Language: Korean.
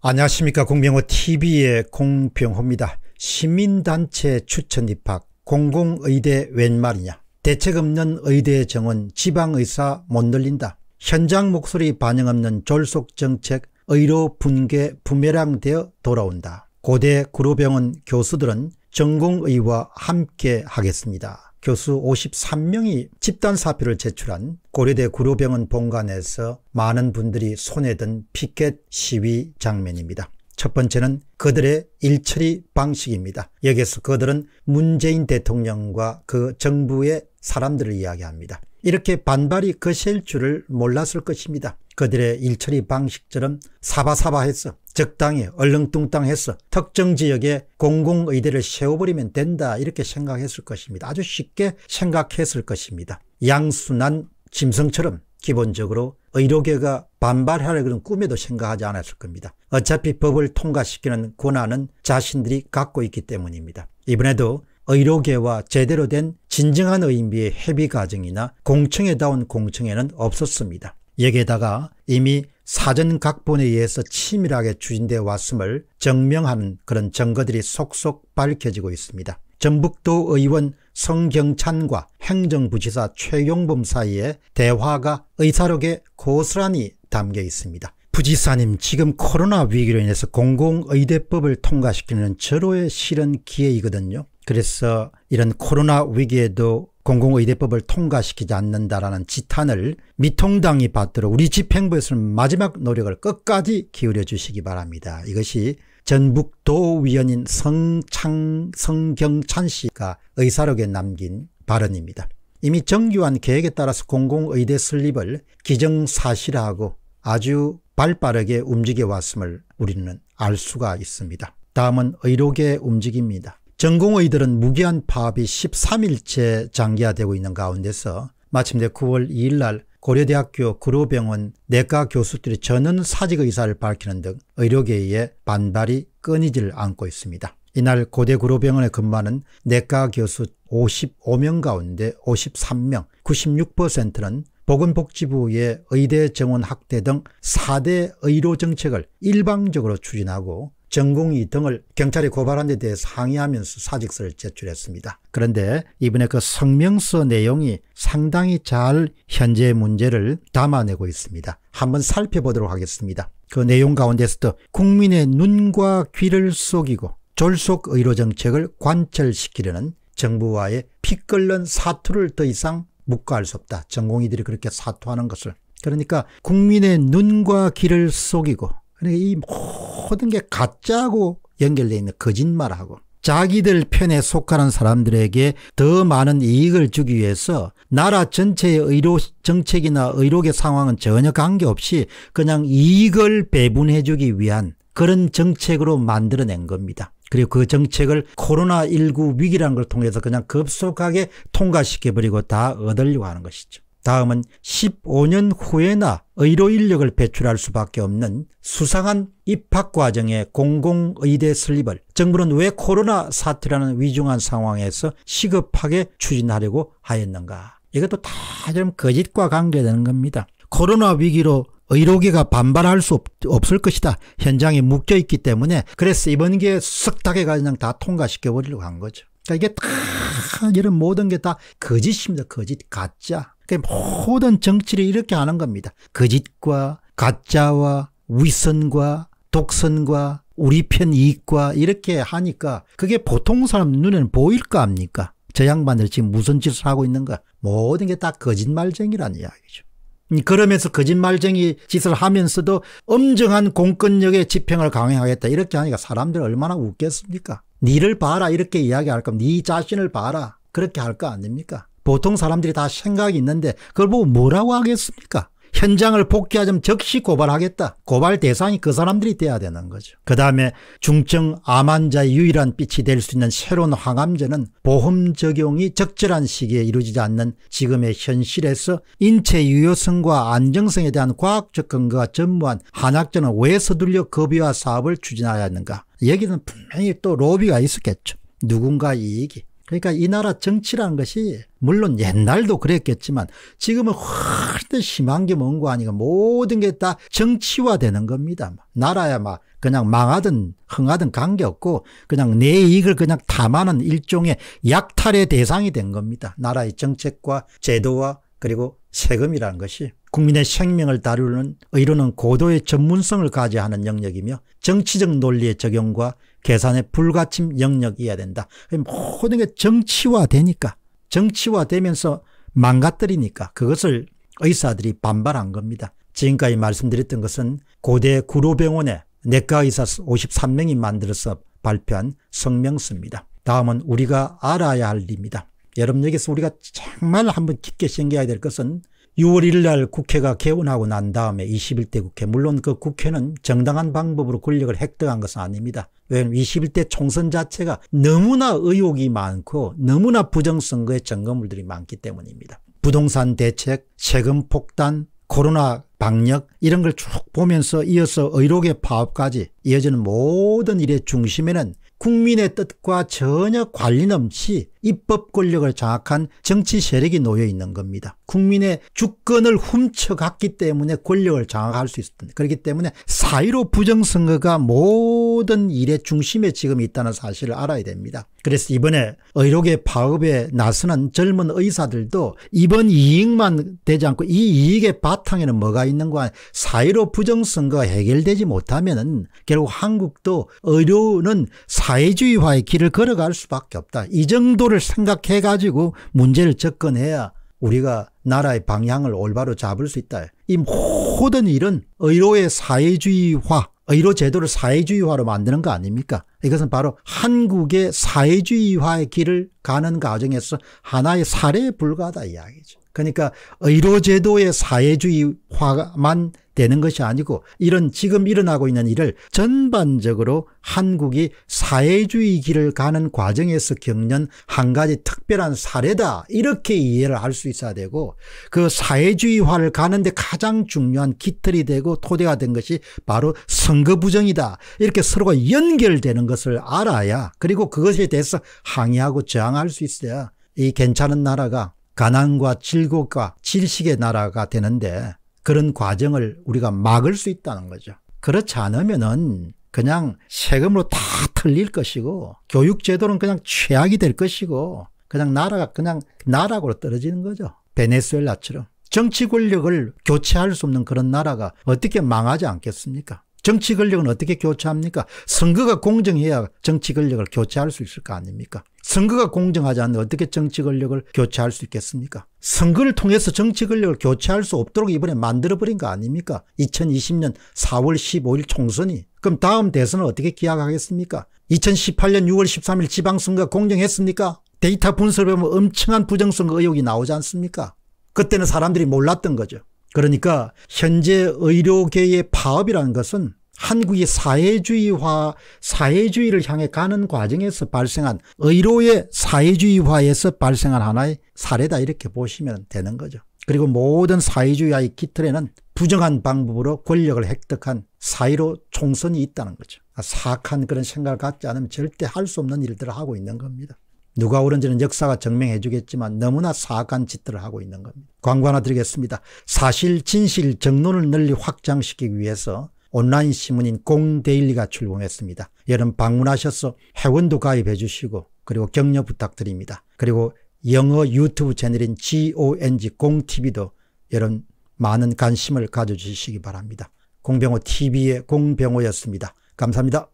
안녕하십니까 공병호TV의 공병호입니다. 시민단체 추천 입학 공공의대 웬 말이냐 대책 없는 의대 정원 지방의사 못 늘린다 현장 목소리 반영 없는 졸속정책 의료 붕괴 부메랑되어 돌아온다 고대 구로병원 교수들은 전공의와 함께 하겠습니다. 교수 53명이 집단 사표를 제출한 고려대 구로병원 본관에서 많은 분들이 손에 든 피켓 시위 장면입니다. 첫 번째는 그들의 일처리 방식입니다. 여기에서 그들은 문재인 대통령과 그 정부의 사람들을 이야기합니다. 이렇게 반발이 거셀 줄을 몰랐을 것입니다. 그들의 일처리 방식처럼 사바사바해서 적당히 얼렁뚱땅해서 특정 지역에 공공의대를 세워버리면 된다 이렇게 생각했을 것입니다. 아주 쉽게 생각했을 것입니다. 양순한 짐승처럼 기본적으로 의료계가 반발하려 그런 꿈에도 생각하지 않았을 겁니다. 어차피 법을 통과시키는 권한은 자신들이 갖고 있기 때문입니다. 이번에도 의료계와 제대로 된 진정한 의미의 회비 과정이나 공청에다운 공청회는 없었습니다. 여기에다가 이미 사전 각본에 의해서 치밀하게 추진되어 왔음을 증명하는 그런 증거들이 속속 밝혀지고 있습니다. 전북도 의원 성경찬과 행정부지사 최용범 사이에 대화가 의사록에 고스란히 담겨 있습니다. 부지사님 지금 코로나 위기로 인해서 공공의대법을 통과시키는 절호의 실은 기회이거든요. 그래서 이런 코로나 위기에도 공공의대법을 통과시키지 않는다라는 지탄을 미통당이 받도록 우리 집행부에서는 마지막 노력을 끝까지 기울여 주시기 바랍니다. 이것이 전북도의원인 성창, 성경찬 씨가 의사록에 남긴 발언입니다. 이미 정교한 계획에 따라서 공공의대 설립을 기정사실화하고 아주 발빠르게 움직여 왔음을 우리는 알 수가 있습니다. 다음은 의료계의 움직입니다 전공의들은 무기한 파업이 13일째 장기화되고 있는 가운데서 마침내 9월 2일 날 고려대학교 구로병원 내과 교수들이 전원 사직 의사를 밝히는 등 의료계의 반발이 끊이질 않고 있습니다. 이날 고대 구로병원에 근무하는 내과 교수 55명 가운데 53명, 96%는 보건복지부의 의대 정원 확대 등 4대 의료 정책을 일방적으로 추진하고 전공의 등을 경찰에 고발한 데 대해 항의하면서 사직서를 제출했습니다. 그런데 이번에 그 성명서 내용이 상당히 잘 현재의 문제를 담아내고 있습니다. 한번 살펴보도록 하겠습니다. 그 내용 가운데서도 국민의 눈과 귀를 속이고 졸속 의료 정책을 관철시키려는 정부와의 피끓는 사투를 더 이상 묵과할 수 없다. 전공의들이 그렇게 사토하는 것을. 그러니까 국민의 눈과 귀를 속이고 그러니까 이 모든 게 가짜하고 연결돼 있는 거짓말하고 자기들 편에 속하는 사람들에게 더 많은 이익을 주기 위해서 나라 전체의 의료 정책이나 의료계 상황은 전혀 관계없이 그냥 이익을 배분해 주기 위한 그런 정책으로 만들어낸 겁니다. 그리고 그 정책을 코로나19 위기라는 걸 통해서 그냥 급속하게 통과시켜버리고 다 얻으려고 하는 것이죠. 다음은 15년 후에나 의료 인력을 배출할 수밖에 없는 수상한 입학 과정의 공공의대 설립을 정부는 왜 코로나 사태라는 위중한 상황에서 시급하게 추진하려고 하였는가. 이것도 다 좀 거짓과 관계되는 겁니다. 코로나 위기로 의료계가 반발할 수 없, 을 것이다. 현장에 묶여 있기 때문에 그래서 이번 기회에 석탁에 그냥 다 통과시켜 버리려고 한 거죠. 그러니까 이게 다 이런 모든 게 다 거짓입니다. 거짓 가짜. 그러니까 모든 정치를 이렇게 하는 겁니다. 거짓과 가짜와 위선과 독선과 우리 편 이익과 이렇게 하니까 그게 보통 사람 눈에는 보일 거 압니까? 저 양반들 지금 무슨 짓을 하고 있는가? 모든 게 다 거짓말쟁이라는 이야기죠. 그러면서 거짓말쟁이 짓을 하면서도 엄정한 공권력의 집행을 강행하겠다 이렇게 하니까 사람들 얼마나 웃겠습니까 니를 봐라 이렇게 이야기할 겁니니 자신을 봐라 그렇게 할 거 아닙니까 보통 사람들이 다 생각이 있는데 그걸 보고 뭐라고 하겠습니까 현장을 복귀하자면 즉시 고발하겠다. 고발 대상이 그 사람들이 돼야 되는 거죠. 그 다음에 중증 암환자의 유일한 빛이 될 수 있는 새로운 항암제는 보험 적용이 적절한 시기에 이루어지지 않는 지금의 현실에서 인체 유효성과 안정성에 대한 과학적 근거가 전무한 한약자는 왜 서둘려 거비화 사업을 추진하였는가. 여기는 분명히 또 로비가 있었겠죠. 누군가 이익이. 그러니까 이 나라 정치라는 것이 물론 옛날도 그랬겠지만 지금은 훨씬 심한 게뭔거 아니가 모든 게 다 정치화되는 겁니다. 나라야 막 그냥 망하든 흥하든 관계없고 그냥 내 이익을 그냥 탐하는 일종의 약탈의 대상이 된 겁니다. 나라의 정책과 제도와 그리고 세금이라는 것이 국민의 생명을 다루는 의료는 고도의 전문성을 가져야 하는 영역이며 정치적 논리의 적용과 계산의 불가침 영역이어야 된다. 모든 게 정치화되니까 정치화되면서 망가뜨리니까 그것을 의사들이 반발한 겁니다. 지금까지 말씀드렸던 것은 고대 구로병원의 내과 의사 53명이 만들어서 발표한 성명서입니다. 다음은 우리가 알아야 할 일입니다. 여러분 여기서 우리가 정말 한번 깊게 생겨야 될 것은 6월 1일 날 국회가 개원하고 난 다음에 21대 국회 물론 그 국회는 정당한 방법으로 권력을 획득한 것은 아닙니다. 왜냐하면 21대 총선 자체가 너무나 의혹이 많고 너무나 부정선거의 증거물들이 많기 때문입니다. 부동산 대책, 세금 폭탄, 코로나 방역 이런 걸 쭉 보면서 이어서 의료계 파업까지 이어지는 모든 일의 중심에는 국민의 뜻과 전혀 관련 없이 입법 권력을 장악한 정치 세력이 놓여 있는 겁니다. 국민의 주권을 훔쳐갔기 때문에 권력을 장악할 수 있었던 그렇기 때문에 사이로 부정선거가 모든 일의 중심에 지금 있다는 사실을 알아야 됩니다. 그래서 이번에 의료계 파업에 나서는 젊은 의사들도 이번 이익만 되지 않고 이 이익의 바탕에는 뭐가 있는가 사이로 부정선거가 해결되지 못하면 은 결국 한국도 의료는 사회주의화의 길을 걸어갈 수밖에 없다. 이 정도 구조를 생각해 가지고 문제를 접근해야 우리가 나라의 방향을 올바로 잡을 수 있다. 이 모든 일은 의료의 사회주의화, 의료 제도를 사회주의화로 만드는 거 아닙니까? 이것은 바로 한국의 사회주의화의 길을 가는 과정에서 하나의 사례에 불과하다 이야기죠. 그러니까 의료제도의 사회주의화만 되는 것이 아니고 이런 지금 일어나고 있는 일을 전반적으로 한국이 사회주의 길을 가는 과정에서 겪는 한 가지 특별한 사례다 이렇게 이해를 할 수 있어야 되고 그 사회주의화를 가는데 가장 중요한 깃털이 되고 토대가 된 것이 바로 선거 부정이다 이렇게 서로가 연결되는 것을 알아야 그리고 그것에 대해서 항의하고 저항할 수 있어야 이 괜찮은 나라가 가난과 질곡과 질식의 나라가 되는데 그런 과정을 우리가 막을 수 있다는 거죠. 그렇지 않으면은 그냥 세금으로 다 틀릴 것이고 교육제도는 그냥 최악이 될 것이고 그냥 나라가 그냥 나락으로 떨어지는 거죠. 베네수엘라처럼. 정치 권력을 교체할 수 없는 그런 나라가 어떻게 망하지 않겠습니까? 정치 권력은 어떻게 교체합니까? 선거가 공정해야 정치 권력을 교체할 수 있을 거 아닙니까? 선거가 공정하지 않는데 어떻게 정치 권력을 교체할 수 있겠습니까? 선거를 통해서 정치 권력을 교체할 수 없도록 이번에 만들어버린 거 아닙니까? 2020년 4월 15일 총선이. 그럼 다음 대선은 어떻게 기약하겠습니까? 2018년 6월 13일 지방선거 가 공정했습니까? 데이터 분석을 보면 엄청난 부정선거 의혹이 나오지 않습니까? 그때는 사람들이 몰랐던 거죠. 그러니까 현재 의료계의 파업이라는 것은 한국이 사회주의화, 사회주의를 향해 가는 과정에서 발생한 의료의 사회주의화에서 발생한 하나의 사례다 이렇게 보시면 되는 거죠. 그리고 모든 사회주의화의 기틀에는 부정한 방법으로 권력을 획득한 사이로 총선이 있다는 거죠. 사악한 그런 생각을 갖지 않으면 절대 할 수 없는 일들을 하고 있는 겁니다. 누가 옳은지는 역사가 증명해 주겠지만 너무나 사악한 짓들을 하고 있는 겁니다. 광고 하나 드리겠습니다. 사실, 진실, 정론을 널리 확장시키기 위해서 온라인 신문인 공데일리가 출범했습니다. 여러분 방문하셔서 회원도 가입해 주시고 그리고 격려 부탁드립니다. 그리고 영어 유튜브 채널인 GONG 공TV도 여러분 많은 관심을 가져주시기 바랍니다. 공병호 TV의 공병호였습니다. 감사합니다.